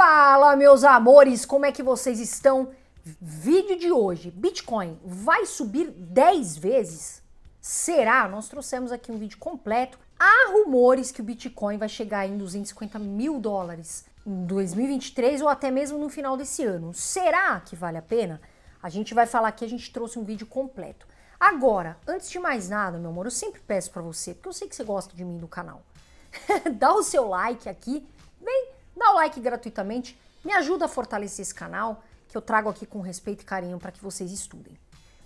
Fala, meus amores, como é que vocês estão? Vídeo de hoje: Bitcoin vai subir 10 vezes? Será? Nós trouxemos aqui um vídeo completo. Há rumores que o Bitcoin vai chegar em 250 mil dólares em 2023 ou até mesmo no final desse ano. Será que vale a pena? A gente vai falar aqui, a gente trouxe um vídeo completo. Agora, antes de mais nada, meu amor, eu sempre peço para você, porque eu sei que você gosta de mim do canal, dá o seu like aqui, vem dá o like gratuitamente, me ajuda a fortalecer esse canal, que eu trago aqui com respeito e carinho para que vocês estudem.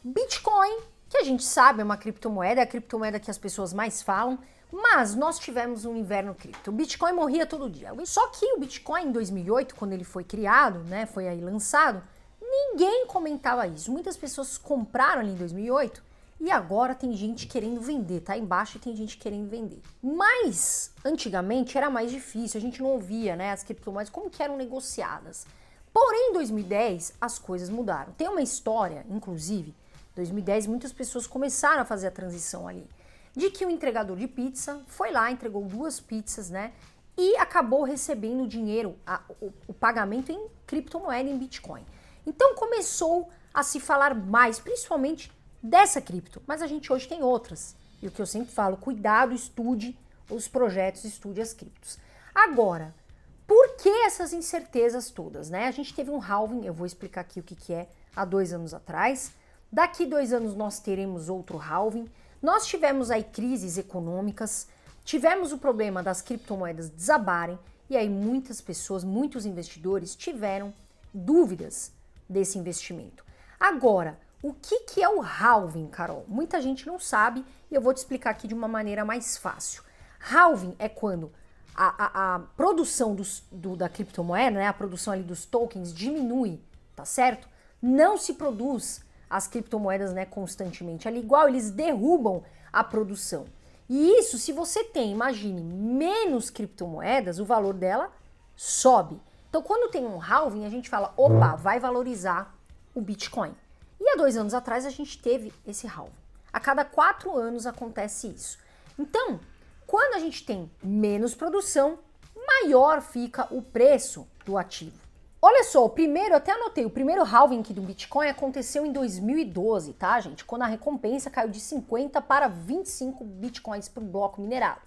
Bitcoin, que a gente sabe é uma criptomoeda, é a criptomoeda que as pessoas mais falam, mas nós tivemos um inverno cripto. O Bitcoin morria todo dia. Só que o Bitcoin em 2008, quando ele foi criado, né, foi aí lançado, ninguém comentava isso. Muitas pessoas compraram ali em 2008 e agora tem gente querendo vender, tá embaixo e tem gente querendo vender. Mas antigamente era mais difícil, a gente não ouvia, né, as criptomoedas como que eram negociadas. Porém, em 2010 as coisas mudaram. Tem uma história, inclusive, 2010 muitas pessoas começaram a fazer a transição ali, de que o entregador de pizza foi lá, entregou duas pizzas, né, e acabou recebendo dinheiro, a, o, o pagamento em criptomoeda, em Bitcoin. Então começou a se falar mais, principalmente dessa cripto, mas a gente hoje tem outras. E o que eu sempre falo, cuidado, estude os projetos, estude as criptos. Agora, por que essas incertezas todas, né? A gente teve um halving, eu vou explicar aqui o que, que é, há dois anos atrás. Daqui dois anos nós teremos outro halving. Nós tivemos aí crises econômicas, tivemos o problema das criptomoedas desabarem e aí muitas pessoas, muitos investidores tiveram dúvidas desse investimento. Agora, o que, que é o halving, Carol? Muita gente não sabe e eu vou te explicar aqui de uma maneira mais fácil. Halving é quando a, a, a produção dos, do, da criptomoeda, né, a produção ali dos tokens diminui, tá certo? Não se produz as criptomoedas né, constantemente ali, igual eles derrubam a produção. E isso, se você tem, imagine, menos criptomoedas, o valor dela sobe. Então, quando tem um halving, a gente fala, opa, vai valorizar o Bitcoin. E há dois anos atrás a gente teve esse halvo. A cada quatro anos acontece isso. Então, quando a gente tem menos produção, maior fica o preço do ativo. Olha só, o primeiro, até anotei, o primeiro halving do Bitcoin aconteceu em 2012, tá, gente? Quando a recompensa caiu de 50 para 25 Bitcoins por bloco minerado.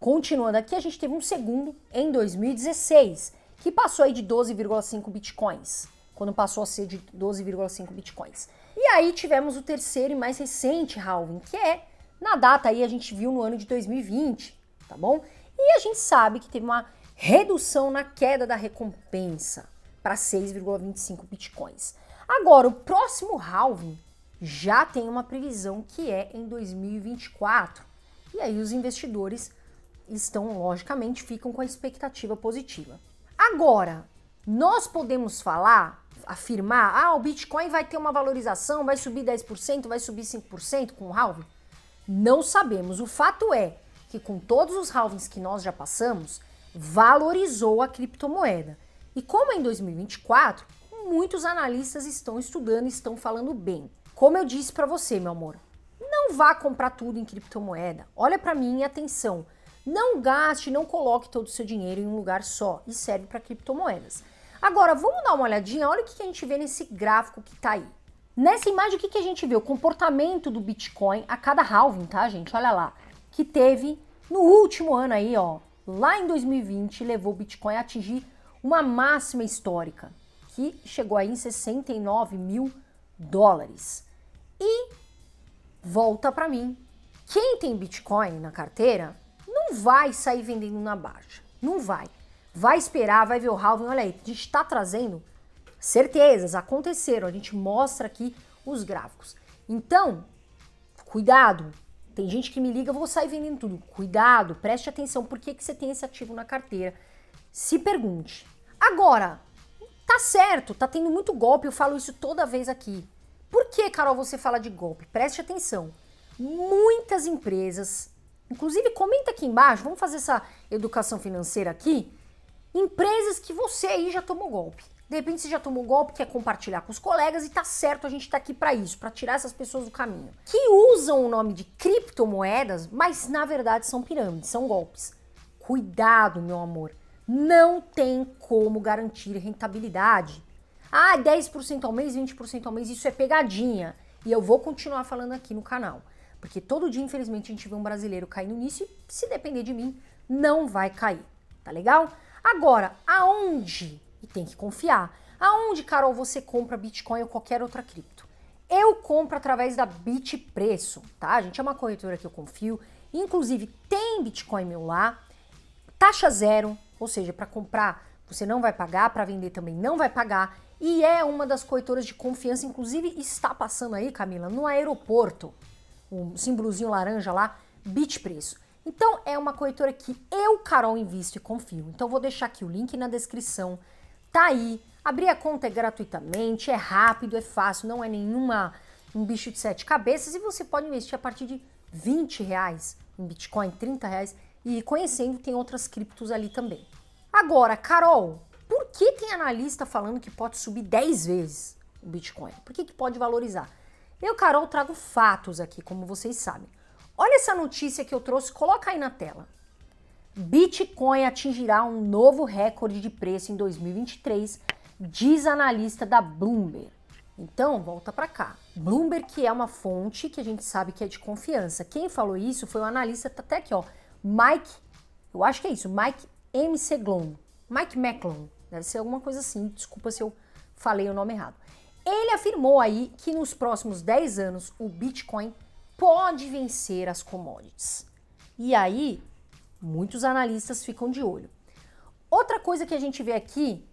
Continuando aqui, a gente teve um segundo em 2016, que passou aí de 12,5 Bitcoins quando passou a ser de 12,5 bitcoins. E aí tivemos o terceiro e mais recente halving, que é na data aí a gente viu no ano de 2020, tá bom? E a gente sabe que teve uma redução na queda da recompensa para 6,25 bitcoins. Agora, o próximo halving já tem uma previsão que é em 2024. E aí os investidores estão, logicamente, ficam com a expectativa positiva. Agora, nós podemos falar afirmar, ah, o Bitcoin vai ter uma valorização, vai subir 10%, vai subir 5% com o halving? Não sabemos. O fato é que com todos os halvings que nós já passamos, valorizou a criptomoeda. E como é em 2024, muitos analistas estão estudando e estão falando bem. Como eu disse para você, meu amor, não vá comprar tudo em criptomoeda. Olha para mim e atenção. Não gaste, não coloque todo o seu dinheiro em um lugar só. E serve para criptomoedas. Agora, vamos dar uma olhadinha, olha o que a gente vê nesse gráfico que tá aí. Nessa imagem, o que a gente vê? O comportamento do Bitcoin a cada halving, tá, gente? Olha lá. Que teve no último ano aí, ó. Lá em 2020, levou o Bitcoin a atingir uma máxima histórica, que chegou aí em 69 mil dólares. E volta para mim. Quem tem Bitcoin na carteira não vai sair vendendo na baixa. Não vai vai esperar, vai ver o halving. Olha aí, a gente está trazendo certezas, aconteceram. A gente mostra aqui os gráficos. Então, cuidado. Tem gente que me liga, vou sair vendendo tudo. Cuidado, preste atenção por que, que você tem esse ativo na carteira. Se pergunte. Agora, tá certo, tá tendo muito golpe, eu falo isso toda vez aqui. Por que, Carol, você fala de golpe? Preste atenção. Muitas empresas, inclusive comenta aqui embaixo, vamos fazer essa educação financeira aqui. Empresas que você aí já tomou golpe. De repente você já tomou golpe, quer compartilhar com os colegas e tá certo, a gente tá aqui para isso, para tirar essas pessoas do caminho. Que usam o nome de criptomoedas, mas na verdade são pirâmides, são golpes. Cuidado, meu amor. Não tem como garantir rentabilidade. Ah, 10% ao mês, 20% ao mês, isso é pegadinha. E eu vou continuar falando aqui no canal. Porque todo dia, infelizmente, a gente vê um brasileiro caindo nisso e, se depender de mim, não vai cair. Tá legal? Agora, aonde, e tem que confiar, aonde, Carol, você compra Bitcoin ou qualquer outra cripto? Eu compro através da Bitpreço, tá? gente é uma corretora que eu confio. Inclusive, tem Bitcoin meu lá, taxa zero, ou seja, para comprar você não vai pagar, para vender também não vai pagar. E é uma das corretoras de confiança, inclusive está passando aí, Camila, no aeroporto, um símbolozinho laranja lá, Bitpreço. Então é uma corretora que eu, Carol, invisto e confio. Então vou deixar aqui o link na descrição. Tá aí. Abrir a conta é gratuitamente, é rápido, é fácil, não é nenhuma um bicho de sete cabeças e você pode investir a partir de 20 reais em Bitcoin, 30 reais e conhecendo tem outras criptos ali também. Agora, Carol, por que tem analista falando que pode subir 10 vezes o Bitcoin? Por que, que pode valorizar? Eu, Carol, trago fatos aqui, como vocês sabem. Olha essa notícia que eu trouxe, coloca aí na tela. Bitcoin atingirá um novo recorde de preço em 2023, diz analista da Bloomberg. Então, volta para cá. Bloomberg, que é uma fonte que a gente sabe que é de confiança. Quem falou isso foi o analista, tá até aqui, ó, Mike, eu acho que é isso, Mike M. Seglon, Mike McClone. deve ser alguma coisa assim, desculpa se eu falei o nome errado. Ele afirmou aí que nos próximos 10 anos o Bitcoin pode vencer as commodities. E aí, muitos analistas ficam de olho. Outra coisa que a gente vê aqui,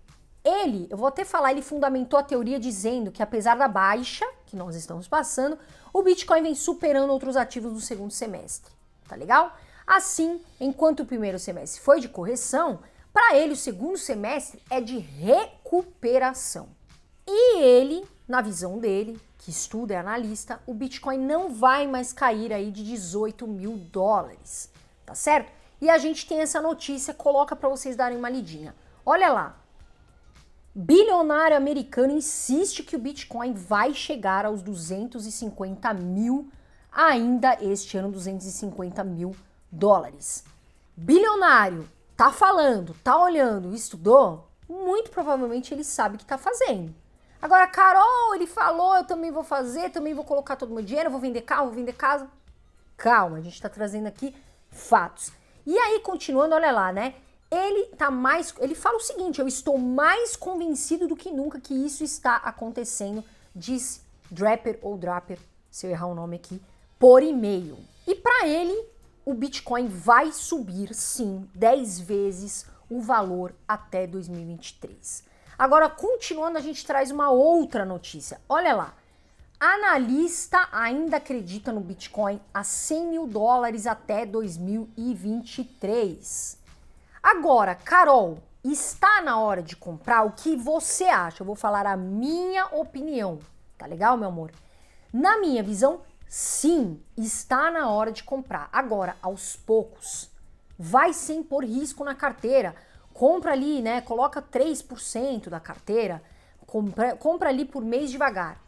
ele, eu vou até falar, ele fundamentou a teoria dizendo que apesar da baixa que nós estamos passando, o Bitcoin vem superando outros ativos no segundo semestre. Tá legal? Assim, enquanto o primeiro semestre foi de correção, para ele o segundo semestre é de recuperação. E ele na visão dele, que estuda e analista, o Bitcoin não vai mais cair aí de 18 mil dólares, tá certo? E a gente tem essa notícia, coloca para vocês darem uma lidinha. Olha lá, bilionário americano insiste que o Bitcoin vai chegar aos 250 mil ainda este ano, 250 mil dólares. Bilionário tá falando, tá olhando, estudou? Muito provavelmente ele sabe o que tá fazendo. Agora, Carol, ele falou, eu também vou fazer, também vou colocar todo o meu dinheiro, vou vender carro, vou vender casa. Calma, a gente está trazendo aqui fatos. E aí, continuando, olha lá, né? Ele tá mais. Ele fala o seguinte: eu estou mais convencido do que nunca que isso está acontecendo, diz Draper ou Draper, se eu errar o nome aqui, por e-mail. E para ele, o Bitcoin vai subir sim 10 vezes o valor até 2023. Agora, continuando, a gente traz uma outra notícia. Olha lá. Analista ainda acredita no Bitcoin a 100 mil dólares até 2023. Agora, Carol, está na hora de comprar? O que você acha? Eu vou falar a minha opinião. Tá legal, meu amor? Na minha visão, sim, está na hora de comprar. Agora, aos poucos. Vai sem pôr risco na carteira compra ali, né? Coloca 3% da carteira, compra, compra ali por mês devagar.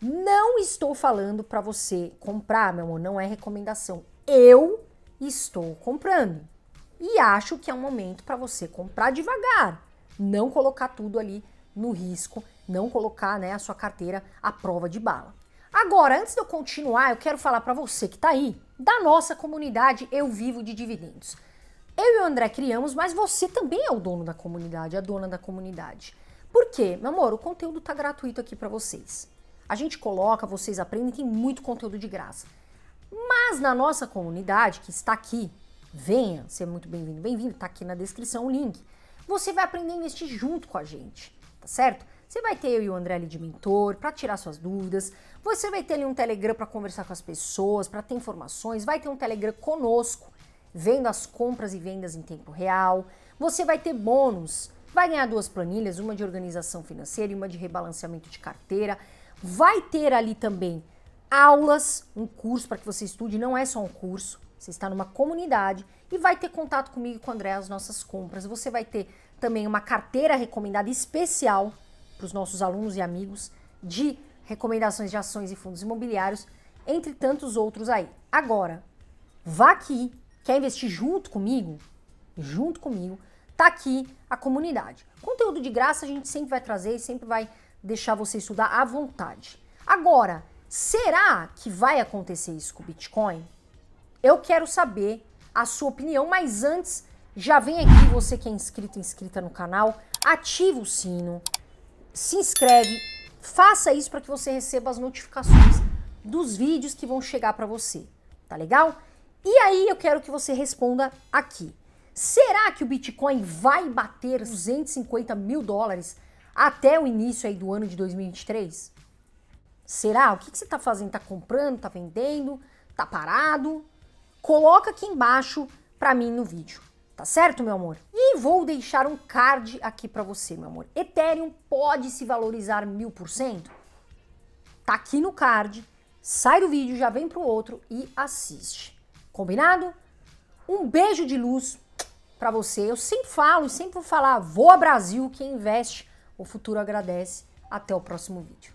Não estou falando para você comprar, meu amor, não é recomendação. Eu estou comprando e acho que é um momento para você comprar devagar, não colocar tudo ali no risco, não colocar né, a sua carteira à prova de bala. Agora, antes de eu continuar, eu quero falar para você que está aí da nossa comunidade Eu Vivo de Dividendos. Eu e o André criamos, mas você também é o dono da comunidade, a dona da comunidade. Por quê? Meu amor, o conteúdo tá gratuito aqui para vocês. A gente coloca, vocês aprendem, tem muito conteúdo de graça. Mas na nossa comunidade, que está aqui, venha, seja muito bem-vindo, bem-vindo, tá aqui na descrição o link. Você vai aprender a investir junto com a gente, tá certo? Você vai ter eu e o André ali de mentor para tirar suas dúvidas. Você vai ter ali um Telegram para conversar com as pessoas, para ter informações. Vai ter um Telegram conosco vendo as compras e vendas em tempo real. Você vai ter bônus, vai ganhar duas planilhas, uma de organização financeira e uma de rebalanceamento de carteira. Vai ter ali também aulas, um curso para que você estude, não é só um curso. Você está numa comunidade e vai ter contato comigo e com o André as nossas compras. Você vai ter também uma carteira recomendada especial para os nossos alunos e amigos de recomendações de ações e fundos imobiliários, entre tantos outros aí. Agora, vá aqui Quer investir junto comigo? Junto comigo, tá aqui a comunidade. Conteúdo de graça a gente sempre vai trazer e sempre vai deixar você estudar à vontade. Agora, será que vai acontecer isso com o Bitcoin? Eu quero saber a sua opinião, mas antes, já vem aqui você que é inscrito, inscrita no canal, ativa o sino, se inscreve, faça isso para que você receba as notificações dos vídeos que vão chegar para você, tá legal? E aí eu quero que você responda aqui. Será que o Bitcoin vai bater 250 mil dólares até o início aí do ano de 2023? Será? O que, que você está fazendo? Está comprando? Está vendendo? Está parado? Coloca aqui embaixo para mim no vídeo. Tá certo, meu amor? E vou deixar um card aqui para você, meu amor. Ethereum pode se valorizar mil por cento? Tá aqui no card. Sai do vídeo, já vem pro outro e assiste. Combinado? Um beijo de luz para você. Eu sempre falo e sempre vou falar: voa Brasil, quem investe, o futuro agradece. Até o próximo vídeo.